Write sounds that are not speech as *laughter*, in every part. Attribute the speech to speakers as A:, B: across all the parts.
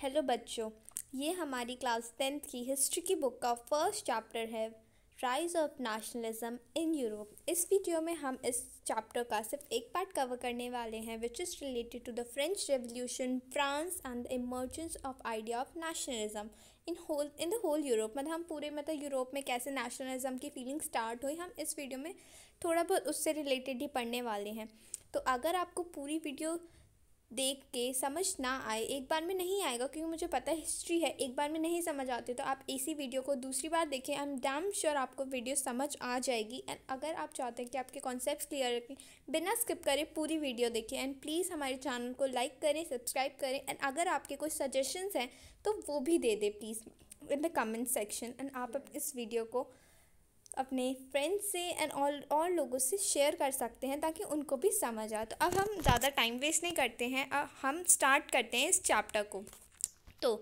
A: Hello बच्चों ये हमारी क्लास टेंथ की हिस्ट्री की बुक का फर्स्ट चैप्टर है rise of nationalism in Europe इस वीडियो में हम इस चैप्टर का सिर्फ एक पार्ट कवर करने वाले हैं which is related to the French revolution France and the emergence of idea of nationalism in whole in the whole Europe मतलब हम पूरे मतलब यूरोप में कैसे नेशनलिज्म की फीलिंग स्टार्ट हुई हम इस वीडियो में थोड़ा बहुत उससे रिलेटेड ही पढ़ने वाले हैं तो अगर आपको पूरी वीडियो देख के समझ ना आए एक बार में नहीं आएगा क्योंकि मुझे पता है हिस्ट्री है एक बार में नहीं समझ आती तो आप इसी वीडियो को दूसरी बार देखें आई एम डैम श्योर आपको वीडियो समझ आ जाएगी एंड अगर आप चाहते हैं कि आपके कॉन्सेप्ट क्लियर रखें बिना स्किप करें पूरी वीडियो देखें एंड प्लीज़ हमारे चैनल को लाइक करें सब्सक्राइब करें एंड अगर आपके कोई सजेशंस हैं तो वो भी दे दें please in the comment section and आप इस वीडियो को अपने फ्रेंड्स से एंड और और लोगों से शेयर कर सकते हैं ताकि उनको भी समझ आए तो अब हम ज़्यादा टाइम वेस्ट नहीं करते हैं अब हम स्टार्ट करते हैं इस चैप्टर को तो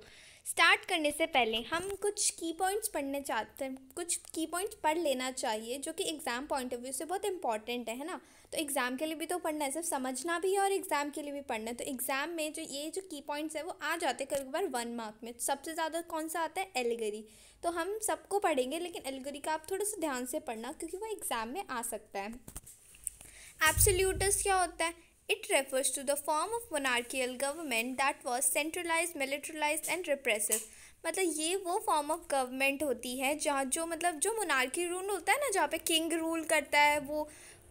A: स्टार्ट करने से पहले हम कुछ की पॉइंट्स पढ़ने चाहते हैं कुछ की पॉइंट्स पढ़ लेना चाहिए जो कि एग्ज़ाम पॉइंट ऑफ व्यू से बहुत इंपॉर्टेंट है ना तो एग्ज़ाम के लिए भी तो पढ़ना है सिर्फ समझना भी है और एग्ज़ाम के लिए भी पढ़ना है तो एग्ज़ाम में जो ये जो की पॉइंट्स है वो आ जाते हैं कई बार वन मार्क में सबसे ज़्यादा कौन सा आता है एलिगरी तो हम सबको पढ़ेंगे लेकिन एलिगरी का आप थोड़ा सा ध्यान से पढ़ना क्योंकि वो एग्ज़ाम में आ सकता है एब्सोल्यूटस क्या होता है It refers to the form of monarchical government that was centralized, militarized and repressive. मतलब ये वो फॉर्म ऑफ गवर्नमेंट होती है जहाँ जो मतलब जो मोनार्की रूल होता है ना जहाँ पे किंग रूल करता है वो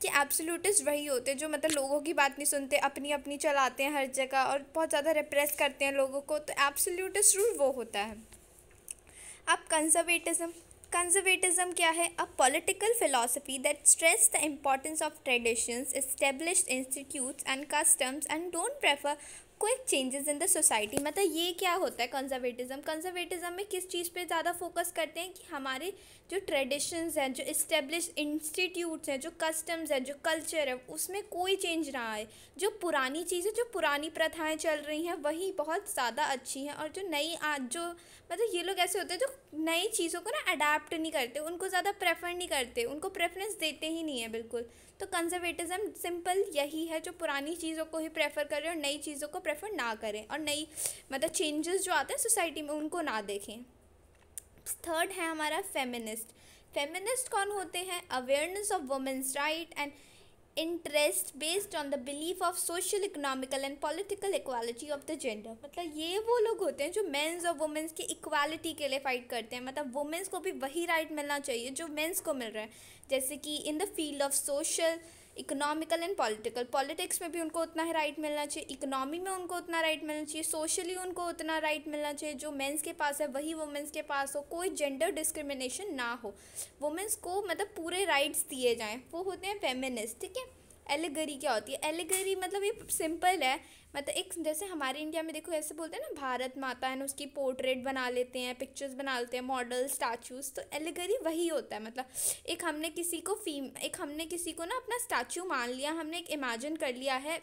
A: कि एब्सोल्यूटिस वही होते हैं जो मतलब लोगों की बात नहीं सुनते अपनी अपनी चलाते हैं हर जगह और बहुत ज़्यादा रिप्रेस करते हैं लोगों को तो एब्सोल्यूटिस रूल वो होता है अब कंजर्वेटिज़म कंजर्वेटिज्म क्या है a political philosophy that stress the importance of traditions establish institute and customs and don't prefer quick changes in the society मतलब ये क्या होता है कंजर्वेटिज्म कंजर्वेटिज्म में किस चीज़ पे ज़्यादा फोकस करते हैं कि हमारे जो ट्रेडिशंस हैं जो इस्टेब्लिश इंस्टीट्यूट्स हैं जो कस्टम्स हैं जो कल्चर है उसमें कोई चेंज ना आए जो पुरानी चीज़ें जो पुरानी प्रथाएं चल रही हैं वही बहुत ज़्यादा अच्छी हैं और जो नई आज जो मतलब ये लोग ऐसे होते हैं जो नई चीज़ों को ना अडाप्ट नहीं करते उनको ज़्यादा प्रेफर नहीं करते उनको प्रेफरेंस देते ही नहीं है बिल्कुल तो कंजर्वेटिज़म सिंपल यही है जो पुरानी चीज़ों को ही प्रेफर करें और नई चीज़ों को प्रेफर ना करें और नई मतलब चेंजेस जो आते हैं सोसाइटी में उनको ना देखें थर्ड है हमारा फेमिनिस्ट फेमिनिस्ट कौन होते हैं awareness of women's right and interest based on the belief of social economical and political equality of the gender मतलब ये वो लोग होते हैं जो मेंस और वुमेंस की इक्वालिटी के लिए फाइट करते हैं मतलब वुमेंस को भी वही राइट मिलना चाहिए जो मेंस को मिल रहा है जैसे कि in the field of social economical and political politics में भी उनको उतना ही राइट मिलना चाहिए इकोनॉमी में उनको उतना राइट मिलना चाहिए सोशली उनको उतना राइट मिलना चाहिए जो मेंस के पास है वही वुमेंस के पास हो कोई जेंडर डिस्क्रिमिनेशन ना हो वुमेंस को मतलब पूरे राइट्स दिए जाएँ वो होते हैं फेमिनिस्ट ठीक है एलिगरी क्या होती है एलिगरी मतलब ये सिंपल है मतलब एक जैसे हमारे इंडिया में देखो ऐसे बोलते हैं ना भारत माता है ना उसकी पोर्ट्रेट बना लेते हैं पिक्चर्स बना लेते हैं मॉडल स्टैचूज़ तो एलिगरी वही होता है मतलब एक हमने किसी को फीम एक हमने किसी को ना अपना स्टैचू मान लिया हमने एक इमेजिन कर लिया है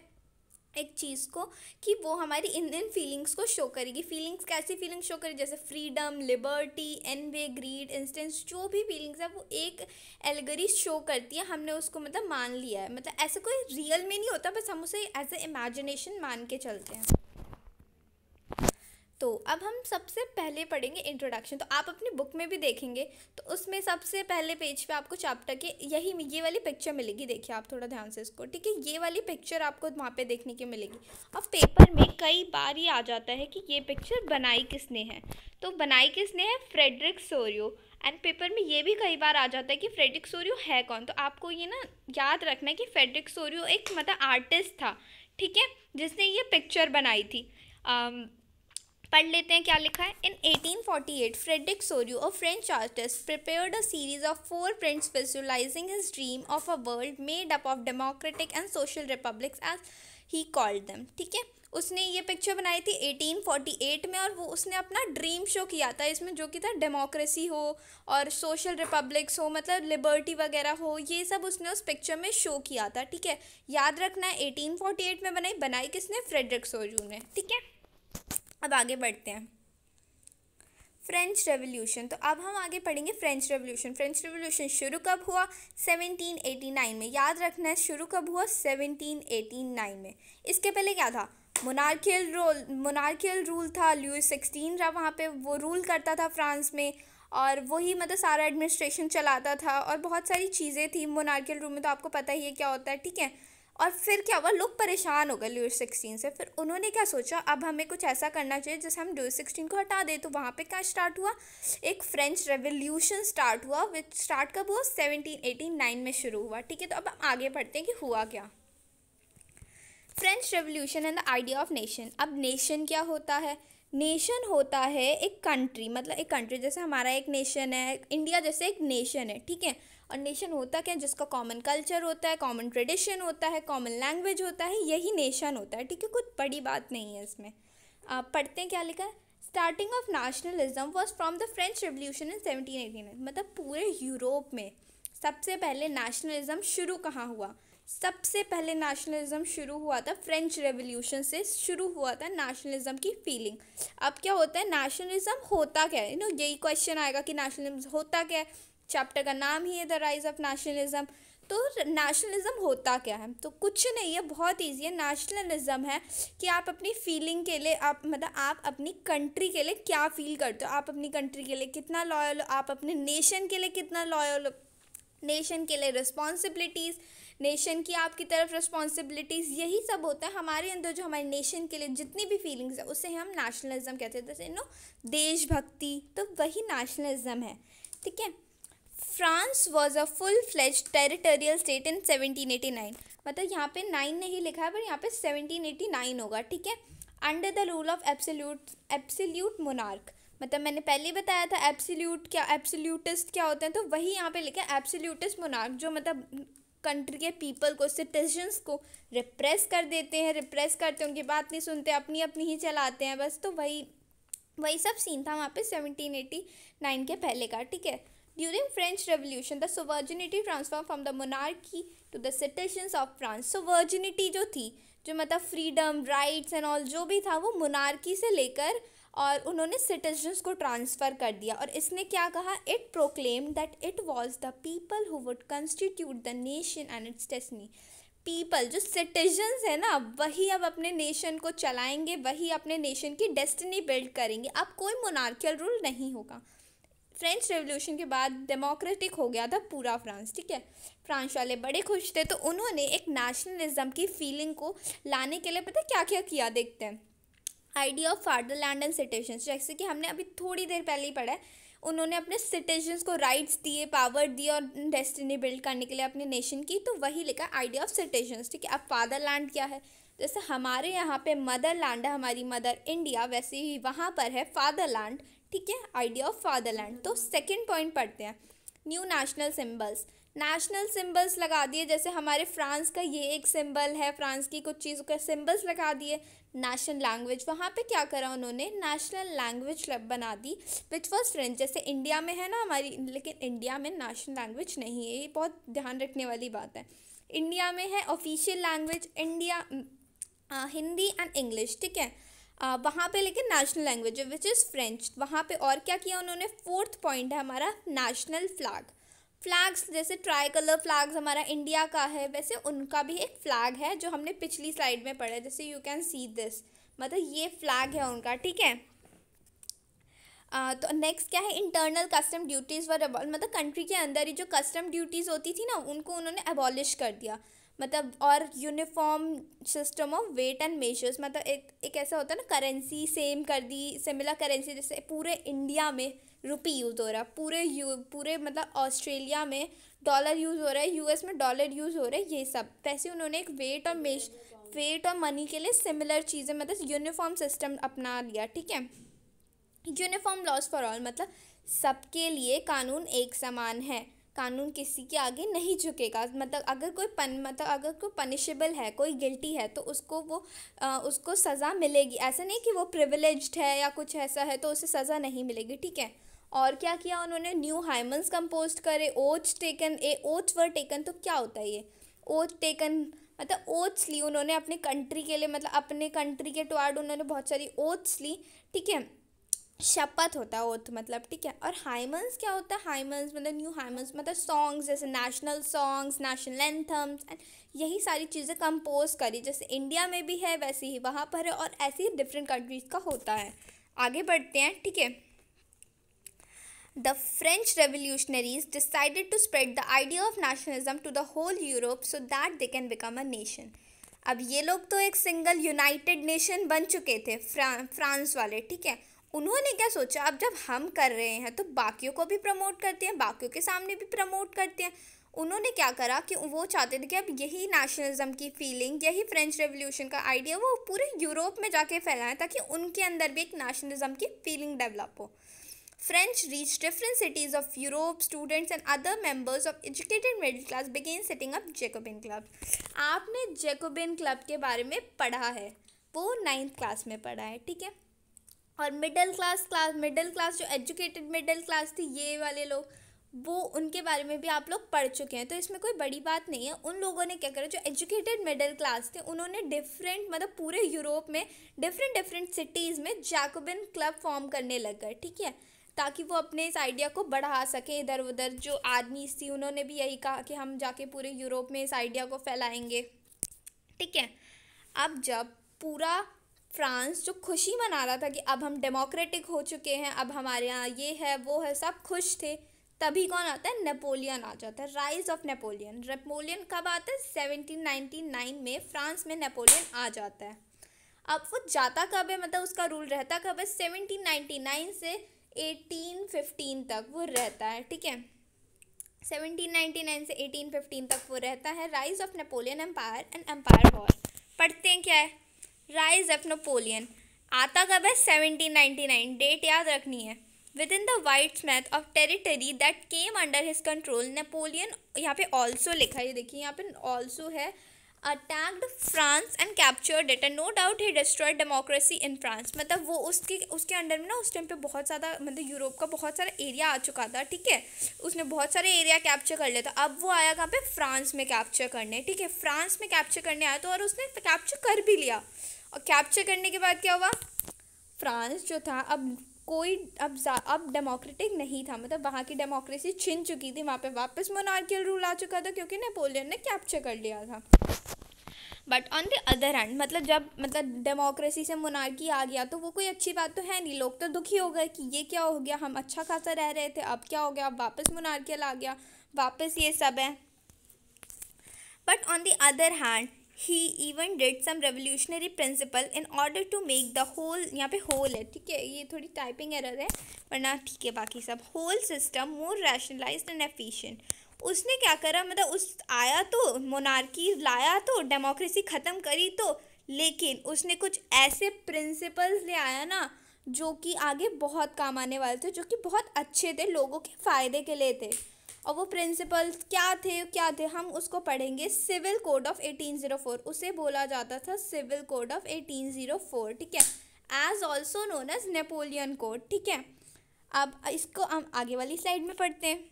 A: एक चीज़ को कि वो हमारी इंडियन फीलिंग्स को शो करेगी फीलिंग्स कैसी फीलिंग्स शो करेगी जैसे freedom liberty anyway greed instance जो भी फीलिंग्स है वो एक एलगरी शो करती है हमने उसको मतलब मान लिया है मतलब ऐसा कोई रियल में नहीं होता बस हम उसे एज ए इमेजिनेशन मान के चलते हैं तो अब हम सबसे पहले पढ़ेंगे इंट्रोडक्शन तो आप अपनी बुक में भी देखेंगे तो उसमें सबसे पहले पेज पे आपको चैप्टर के यही ये वाली पिक्चर मिलेगी देखिए आप थोड़ा ध्यान से इसको ठीक है ये वाली पिक्चर आपको वहाँ पे देखने की मिलेगी अब पेपर में कई बार ये आ जाता है कि ये पिक्चर बनाई किसने है तो बनाई किसने है फ्रेडरिक सोरियो एंड पेपर में ये भी कई बार आ जाता है कि फ्रेडरिक सोरियो है कौन तो आपको ये ना याद रखना है कि फ्रेडरिक सोरियो एक मतलब आर्टिस्ट था ठीक है जिसने ये पिक्चर बनाई थी पढ़ लेते हैं क्या लिखा है in 1848 Frederic Sorrieu a French artist prepared a series of four prints visualising his dream of a world made up of democratic and social republics as he called them ठीक है उसने ये पिक्चर बनाई थी 1848 में और वो उसने अपना ड्रीम शो किया था इसमें जो कि था डेमोक्रेसी हो और सोशल रिपब्लिक्स हो मतलब लिबर्टी वगैरह हो ये सब उसने उस पिक्चर में शो किया था ठीक है याद रखना है 1848 में बनाई बनाई किसने फ्रेडरिक सोजू ने ठीक है अब आगे बढ़ते हैं फ्रेंच रेवोल्यूशन तो अब हम आगे पढ़ेंगे फ्रेंच रेवोल्यूशन फ्रेंच रेवोल्यूशन शुरू कब हुआ 1789 में याद रखना है शुरू कब हुआ 1789 में इसके पहले क्या था मोनार्कियल रोल मोनार्कियल रूल था लुइस सिक्सटीन रहा वहाँ पे वो रूल करता था फ्रांस में और वही मतलब सारा एडमिनिस्ट्रेशन चलाता था और बहुत सारी चीज़ें थी मोनार्कियल रूल में तो आपको पता ही है क्या होता है ठीक है और फिर क्या हुआ लोग परेशान हो गए ल्यूस सिक्सटीन से फिर उन्होंने क्या सोचा अब हमें कुछ ऐसा करना चाहिए जैसे हम ल्यूस सिक्सटीन को हटा दें तो वहाँ पे क्या स्टार्ट हुआ एक फ्रेंच रेवोल्यूशन स्टार्ट हुआ विच स्टार्ट कब हुआ सेवनटीन एटीन नाइन में शुरू हुआ ठीक है तो अब हम आगे बढ़ते हैं कि हुआ क्या French revolution and the idea of nation अब नेशन क्या होता है नेशन होता है एक कंट्री मतलब एक कंट्री जैसे हमारा एक नेशन है इंडिया जैसे एक नेशन है ठीक है और नेशन होता क्या है जिसका कॉमन कल्चर होता है कॉमन ट्रेडिशन होता है कॉमन लैंग्वेज होता है यही नेशन होता है ठीक है कुछ बड़ी बात नहीं है इसमें आप पढ़ते हैं क्या लिखा है starting of nationalism was from the French revolution in seventeen eighty nine मतलब पूरे यूरोप में सबसे पहले नेशनलिज्म शुरू कहाँ हुआ सबसे पहले नेशनलिज्म शुरू हुआ था फ्रेंच रेवोल्यूशन से शुरू हुआ था नेशनलिज्म की फीलिंग अब क्या होता है नेशनलिज्म होता क्या है नो यही क्वेश्चन आएगा कि नेशनलिज्म होता क्या है चैप्टर का नाम ही है द राइज ऑफ नेशनलिज्म तो नेशनलिज्म होता क्या है तो कुछ नहीं है बहुत इजी है नेशनलिज्म है कि आप अपनी फीलिंग के लिए आप मतलब आप अपनी कंट्री के लिए क्या फील करते हो आप अपनी कंट्री के लिए कितना लॉयल हो आप अपने नेशन के लिए कितना लॉयल हो नेशन के लिए रिस्पॉन्सिबिलिटीज़ नेशन की आपकी तरफ रिस्पॉन्सिबिलिटीज़ यही सब होता है हमारे अंदर जो हमारे नेशन के लिए जितनी भी फीलिंग्स है उसे हम नेशनलिज्म कहते हैं जैसे नो देशभक्ति तो वही नेशनलिज्म है ठीक है France was a full fledge territorial state in seventeen nine मतलब यहाँ पे नाइन नहीं लिखा है पर यहाँ पे नाइन होगा ठीक है under the rule of absolute absolute monarch मतलब मैंने पहले बताया था एब्सोल्यूट क्या एब्सोल्यूटिस्ट क्या होते हैं तो वही यहाँ पे लिखा है एब्सोल्यूटिस्ट मोनार्क जो मतलब कंट्री के पीपल को सिटीजन्स को रिप्रेस कर देते हैं रिप्रेस करते हैं उनकी बात नहीं सुनते अपनी अपनी ही चलाते हैं बस तो वही वही सब सीन था वहाँ पे नाइन के पहले का ठीक है During French Revolution, the sovereignty transferred from the monarchy to the citizens of France. So virginity जो थी जो मतलब freedom, rights and all जो भी था वो monarchy से लेकर और उन्होंने सिटीजन्स को ट्रांसफ़र कर दिया और इसने क्या कहा it proclaim that it was the people who would constitute the nation and its destiny people जो सिटीजन्स हैं ना वही अब अपने नेशन को चलाएंगे वही अपने नेशन की डेस्टिनी बिल्ड करेंगे अब कोई मोनार्कियल रूल नहीं होगा फ्रेंच रेवोल्यूशन के बाद डेमोक्रेटिक हो गया था पूरा फ्रांस ठीक है फ्रांस वाले बड़े खुश थे तो उन्होंने एक नेशनलिज्म की फीलिंग को लाने के लिए पता क्या क्या किया देखते हैं idea of fatherland and citation जैसे कि हमने अभी थोड़ी देर पहले ही पढ़ा है उन्होंने अपने सिटीजन्स को राइट्स दिए पावर दिए और डेस्टिनी बिल्ड करने के लिए अपने नेशन की तो वही लिखा आइडिया ऑफ सिटीजन्स ठीक है अब फादर लैंड क्या है जैसे हमारे यहाँ पे लैंड है हमारी मदर इंडिया वैसे ही वहाँ पर है फादर लैंड ठीक है आइडिया ऑफ फादरलैंड तो सेकेंड पॉइंट पढ़ते हैं new national symbols national symbols लगा दिए जैसे हमारे फ्रांस का ये एक सिंबल है फ्रांस की कुछ चीज़ों का सिंबल्स लगा दिए नेशनल लैंग्वेज वहाँ पे क्या करा उन्होंने नेशनल लैंग्वेज बना दी विच वॉज फ्रेंच जैसे इंडिया में है ना हमारी लेकिन इंडिया में नेशनल लैंग्वेज नहीं है ये बहुत ध्यान रखने वाली बात है इंडिया में है official language India Hindi and English ठीक है वहाँ पे लेकिन national language which is French वहाँ पे और क्या किया उन्होंने फोर्थ पॉइंट है हमारा नेशनल फ्लैग फ्लैग्स जैसे ट्राई कलर फ्लैग्स हमारा इंडिया का है वैसे उनका भी एक फ्लैग है जो हमने पिछली स्लाइड में पढ़ा है जैसे यू कैन सी दिस मतलब ये फ्लैग है उनका ठीक है आ, तो नेक्स्ट क्या है इंटरनल कस्टम ड्यूटीज़ वर मतलब कंट्री के अंदर ही जो कस्टम ड्यूटीज़ होती थी ना उनको उन्होंने एबॉलिश कर दिया मतलब और uniform system of weight and measures मतलब एक एक ऐसा होता है ना करेंसी सेम कर दी सिमिलर करेंसी जैसे पूरे इंडिया में रुपी यूज़ मतलब हो रहा है पूरे यू पूरे मतलब ऑस्ट्रेलिया में डॉलर यूज़ हो रहा है यूएस में डॉलर यूज़ हो रहा है ये सब वैसे उन्होंने एक वेट और मेज वेट और मनी के लिए सिमिलर चीज़ें मतलब यूनिफॉर्म सिस्टम अपना लिया ठीक है यूनिफॉर्म लॉज फॉर ऑल मतलब सबके लिए कानून एक समान है कानून किसी के आगे नहीं झुकेगा मतलब अगर कोई पन मतलब अगर कोई पनिशेबल है कोई गिल्टी है तो उसको वो आ, उसको सज़ा मिलेगी ऐसा नहीं कि वो प्रिविलेज है या कुछ ऐसा है तो उसे सज़ा नहीं मिलेगी ठीक है और क्या किया उन्होंने न्यू हाइमंस कंपोज करे oath taken a oath were taken तो क्या होता है ये ओच टेकन मतलब ओट्स ली उन्होंने अपने कंट्री के लिए मतलब अपने कंट्री के टुआर्ड उन्होंने बहुत सारी ओट्स ली ठीक है शपथ होता है ओथ मतलब ठीक है और हाइमंस क्या होता है हाइमंस मतलब न्यू हाइमंस मतलब सॉन्ग्स जैसे national songs national anthems and यही सारी चीज़ें कंपोज करी जैसे इंडिया में भी है वैसे ही वहाँ पर है और ऐसे ही डिफरेंट कंट्रीज़ का होता है आगे बढ़ते हैं ठीक है the French revolutionaries decided to spread the idea of nationalism to the whole Europe so that they can become a nation अब ये लोग तो एक सिंगल यूनाइटेड नेशन बन चुके थे फ्रांस वाले ठीक है उन्होंने क्या सोचा अब जब हम कर रहे हैं तो बाकियों को भी प्रमोट करते हैं बाकियों के सामने भी प्रमोट करते हैं उन्होंने क्या करा कि वो चाहते थे कि अब यही नेशनलिज्म की फीलिंग यही फ्रेंच रेवोल्यूशन का आइडिया वो पूरे यूरोप में जाके फैलाएं ताकि उनके अंदर भी एक नेशनलिज्म की फीलिंग डेवलप हो French reach different cities of Europe students and other members of educated middle class began setting up Jacobin club आपने जेकोबिन क्लब के बारे में पढ़ा है वो नाइन्थ क्लास में पढ़ा है ठीक है और middle class class middle class जो एजुकेटेड मिडिल क्लास थी ये वाले लोग वो उनके बारे में भी आप लोग पढ़ चुके हैं तो इसमें कोई बड़ी बात नहीं है उन लोगों ने क्या करा जो एजुकेटेड मिडिल क्लास थे उन्होंने डिफरेंट मतलब पूरे यूरोप में डिफरेंट डिफरेंट सिटीज़ में जैकोबिन क्लब फॉर्म करने लग गए ठीक है ताकि वो अपने इस आइडिया को बढ़ा सकें इधर उधर जो आदमी थी उन्होंने भी यही कहा कि हम जाके पूरे यूरोप में इस आइडिया को फैलाएंगे ठीक है अब जब पूरा फ्रांस जो खुशी मना रहा था कि अब हम डेमोक्रेटिक हो चुके हैं अब हमारे यहाँ ये है वो है सब खुश थे तभी कौन आता है नेपोलियन आ जाता है राइज ऑफ नेपोलियन नेपोलियन कब आता है नाइन में फ्रांस में नेपोलियन आ जाता है अब वो जाता कब है मतलब उसका रूल रहता कब है नाइन से एटीन फिफ्टीन तक वो रहता है ठीक है सेवनटीन नाइन से एटीन फिफ्टीन तक वो रहता है rise of Napoleon empire and empire war पढ़ते हैं क्या है राइज ऑफ नपोलियन आता कब है सेवनटीन नाइन डेट याद रखनी है within the wide swathe of territory that came under his control Napoleon यहाँ पे ऑल्सो लिखा है देखिए यहाँ पे ऑल्सो है attacked France and captured it and no doubt ही डिस्ट्रॉय डेमोक्रेसी इन फ्रांस मतलब वो उसके उसके अंडर में ना उस टाइम पे बहुत ज़्यादा मतलब यूरोप का बहुत सारा एरिया आ चुका था ठीक है उसने बहुत सारे एरिया कैप्चर कर लिया था अब वो आया कहाँ पे फ्रांस में कैप्चर करने ठीक है फ्रांस में कैप्चर करने आया तो और उसने कैप्चर कर भी लिया और कैप्चर करने के बाद क्या हुआ फ्रांस जो था अब कोई अब अब डेमोक्रेटिक नहीं था मतलब वहाँ की डेमोक्रेसी छिन चुकी थी वहाँ पे वापस मोनार्कियल रूल आ चुका था क्योंकि नेपोलियन ने कैप्चर कर लिया था but on the other hand मतलब जब मतलब डेमोक्रेसी से मोनार्की आ गया तो वो कोई अच्छी बात तो है नहीं लोग तो दुखी हो गए कि ये क्या हो गया हम अच्छा खासा रह रहे थे अब क्या हो गया अब वापस मोनार्कियल आ गया वापस ये सब है but on the other hand he even did some revolutionary principle in order to make the whole यहाँ पे होल है ठीक है ये थोड़ी टाइपिंग error है वरना ठीक है बाकी सब whole system more rationalize and efficient उसने क्या करा मतलब उस आया तो मोनार्की लाया तो डेमोक्रेसी ख़त्म करी तो लेकिन उसने कुछ ऐसे principles ले आया ना जो कि आगे बहुत काम आने वाले थे जो कि बहुत अच्छे थे लोगों के फ़ायदे के लिए थे और वो प्रिंसिपल्स क्या थे क्या थे हम उसको पढ़ेंगे सिविल कोड ऑफ 1804 उसे बोला जाता था सिविल कोड ऑफ 1804 ठीक है as also known as Napoleon code ठीक है अब इसको हम आगे वाली स्लाइड में पढ़ते हैं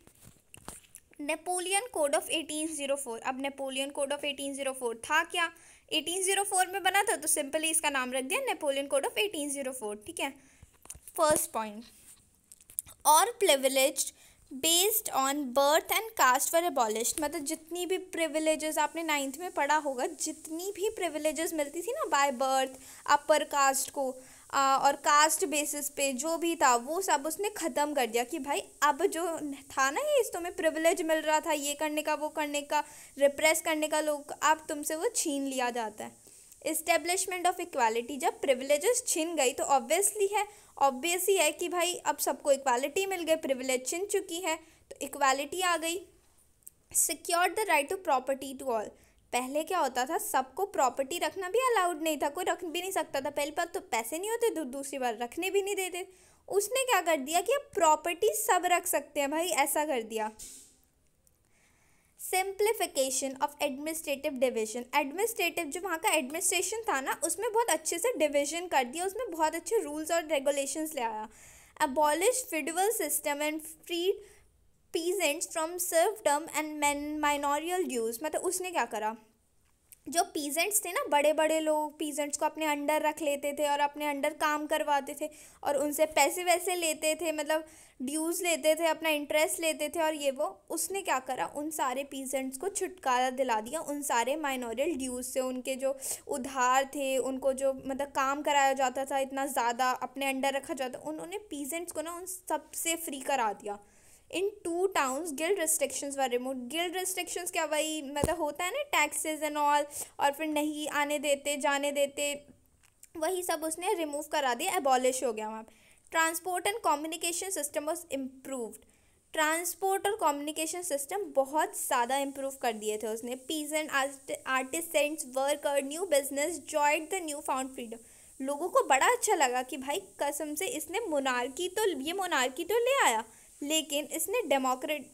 A: नेपोलियन कोड ऑफ 1804 अब नेपोलियन कोड ऑफ 1804 था क्या 1804 में बना था तो सिंपली इसका नाम रख दिया नेपोलियन कोड ऑफ 1804 ठीक है फर्स्ट पॉइंट और privileged based on birth and caste for abolish मतलब जितनी भी प्रिविलेजेस आपने नाइन्थ में पढ़ा होगा जितनी भी प्रिविलेजेस मिलती थी ना बाय बर्थ अपर कास्ट को आ, और कास्ट बेसिस पे जो भी था वो सब उसने ख़त्म कर दिया कि भाई अब जो था ना ये इस तुम्हें तो प्रिविलेज मिल रहा था ये करने का वो करने का रिप्रेस करने का लोग अब तुमसे वो छीन लिया जाता है इस्टेब्लिशमेंट ऑफ इक्वालिटी जब प्रिविलेजेस छिन गई तो ऑब्वियसली है ऑब्वियस ही है कि भाई अब सबको इक्वालिटी मिल गई प्रिविलेज छिन चुकी है तो इक्वालिटी आ गई secure the right to property to all पहले क्या होता था सबको प्रॉपर्टी रखना भी अलाउड नहीं था कोई रख भी नहीं सकता था पहली बार तो पैसे नहीं होते दूसरी बार रखने भी नहीं देते उसने क्या कर दिया कि अब प्रॉपर्टी सब रख सकते हैं भाई ऐसा कर दिया simplification of administrative division administrative जो वहाँ का एडमिनिस्ट्रेशन था ना उसमें बहुत अच्छे से डिवीजन कर दिया उसमें बहुत अच्छे रूल्स और रेगुलेशंस ले आया feudal system and and peasants from serfdom and man manorial dues मतलब उसने क्या करा जो पीजेंट्स थे ना बड़े बड़े लोग पीजेंट्स को अपने अंडर रख लेते थे और अपने अंडर काम करवाते थे और उनसे पैसे वैसे लेते थे मतलब ड्यूज़ लेते थे अपना इंटरेस्ट लेते थे और ये वो उसने क्या करा उन सारे पीजेंट्स को छुटकारा दिला दिया उन सारे माइनोरियल ड्यूज़ से उनके जो उधार थे उनको जो मतलब काम कराया जाता था इतना ज़्यादा अपने अंडर रखा जाता उन्होंने पीजेंट्स को ना उन सबसे फ्री करा दिया into towns guild restrictions were remove guild restrictions क्या वही मतलब होता है ना टैक्सेस एंड ऑल और फिर नहीं आने देते जाने देते वही सब उसने रिमूव करा दिया एबॉलिश हो गया वहाँ पर transport and communication system was improved transport और कम्युनिकेशन सिस्टम बहुत ज़्यादा इम्प्रूव कर दिए थे उसने पीजेंट वर्क और new business enjoyed the new found freedom लोगों को बड़ा अच्छा लगा कि भाई कसम से इसने मोनार्की तो ये मोनार्की तो ले आया लेकिन इसने डेमोक्रेट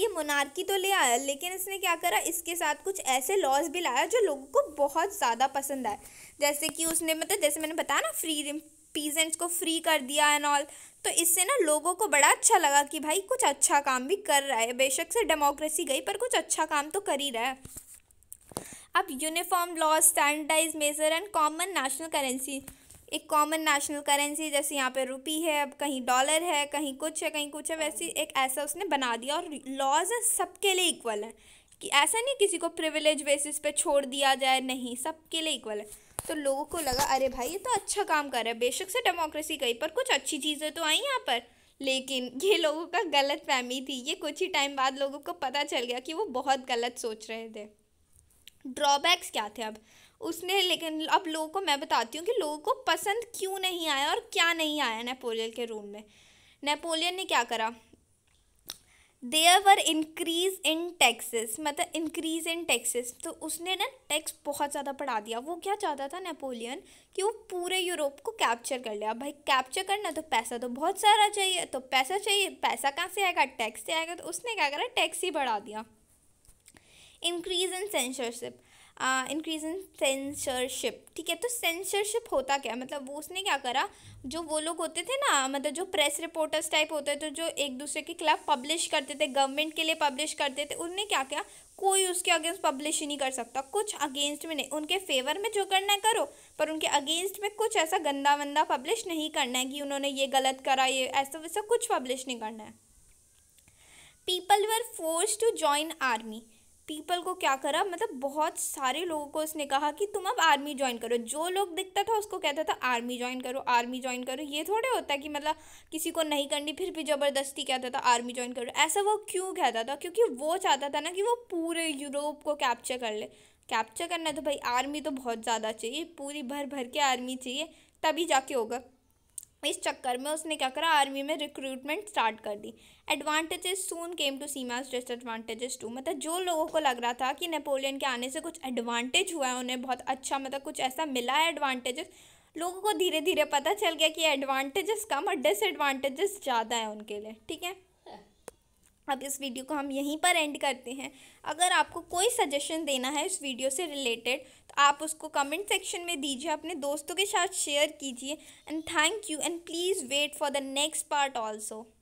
A: ये मोनार्की तो ले आया लेकिन इसने क्या करा इसके साथ कुछ ऐसे लॉज भी लाया जो लोगों को बहुत ज़्यादा पसंद आए जैसे कि उसने मतलब जैसे मैंने बताया ना फ्री पीजेंट्स को फ्री कर दिया एंड ऑल तो इससे ना लोगों को बड़ा अच्छा लगा कि भाई कुछ अच्छा काम भी कर रहा है बेशक से डेमोक्रेसी गई पर कुछ अच्छा काम तो कर ही रहा है अब uniform laws standardize measure and common national currency एक कॉमन नेशनल करेंसी जैसे यहाँ पे रुपी है अब कहीं डॉलर है कहीं कुछ है कहीं कुछ है वैसे हाँ। एक ऐसा उसने बना दिया और लॉज सबके लिए इक्वल है कि ऐसा नहीं किसी को प्रिविलेज बेसिस पे छोड़ दिया जाए नहीं सबके लिए इक्वल है तो लोगों को लगा अरे भाई ये तो अच्छा काम कर रहा है बेशक से डेमोक्रेसी गई पर कुछ अच्छी चीज़ें तो आई यहाँ पर लेकिन *laughs* ये लोगों का गलत फहमी थी ये कुछ ही टाइम बाद लोगों को पता चल गया कि वो बहुत गलत सोच रहे थे ड्रॉबैक्स क्या थे अब उसने लेकिन अब लोगों को मैं बताती हूँ कि लोगों को पसंद क्यों नहीं आया और क्या नहीं आया नेपोलियन के रूल में नेपोलियन ने क्या करा there were increase in taxes मतलब इंक्रीज इन टैक्सेस तो उसने ना टैक्स बहुत ज़्यादा बढ़ा दिया वो क्या चाहता था नेपोलियन कि वो पूरे यूरोप को कैप्चर कर लिया भाई कैप्चर करना तो पैसा तो बहुत सारा चाहिए तो पैसा चाहिए पैसा कहाँ से आएगा टैक्स से आएगा तो उसने क्या करा टैक्स ही बढ़ा दिया increase in censorship increase in censorship ठीक है तो सेंसरशिप होता क्या मतलब वो उसने क्या करा जो वो लोग होते थे ना मतलब जो प्रेस रिपोर्टर्स टाइप होते थे जो एक दूसरे के खिलाफ पब्लिश करते थे गवर्नमेंट के लिए पब्लिश करते थे उनने क्या किया कोई उसके अगेंस्ट पब्लिश ही नहीं कर सकता कुछ अगेंस्ट में नहीं उनके फेवर में जो करना है करो पर उनके अगेंस्ट में कुछ ऐसा गंदा वंदा पब्लिश नहीं करना है कि उन्होंने ये गलत करा ये ऐसा वैसा कुछ पब्लिश नहीं करना है people were force to join army people को क्या करा मतलब बहुत सारे लोगों को उसने कहा कि तुम अब आर्मी ज्वाइन करो जो लोग दिखता था उसको कहता था आर्मी ज्वाइन करो आर्मी ज्वाइन करो ये थोड़े होता है कि मतलब किसी को नहीं करनी फिर भी ज़बरदस्ती कहता था आर्मी ज्वाइन करो ऐसा वो क्यों कहता था क्योंकि वो चाहता था ना कि वो पूरे यूरोप को कैप्चर कर ले कैप्चर करना तो भाई आर्मी तो बहुत ज़्यादा चाहिए पूरी भर भर के आर्मी चाहिए तभी जाके होगा इस चक्कर में उसने क्या करा आर्मी में रिक्रूटमेंट स्टार्ट कर दी advantages soon came to seem as disadvantages too मतलब जो लोगों को लग रहा था कि नेपोलियन के आने से कुछ एडवांटेज हुआ है उन्हें बहुत अच्छा मतलब कुछ ऐसा मिला है एडवांटेजेस लोगों को धीरे धीरे पता चल गया कि एडवांटेजेस कम और डिसएडवांटेजेस ज़्यादा है उनके लिए ठीक है अब इस वीडियो को हम यहीं पर एंड करते हैं अगर आपको कोई सजेशन देना है इस वीडियो से रिलेटेड तो आप उसको कमेंट सेक्शन में दीजिए अपने दोस्तों के साथ शेयर कीजिए and thank you and please wait for the next part also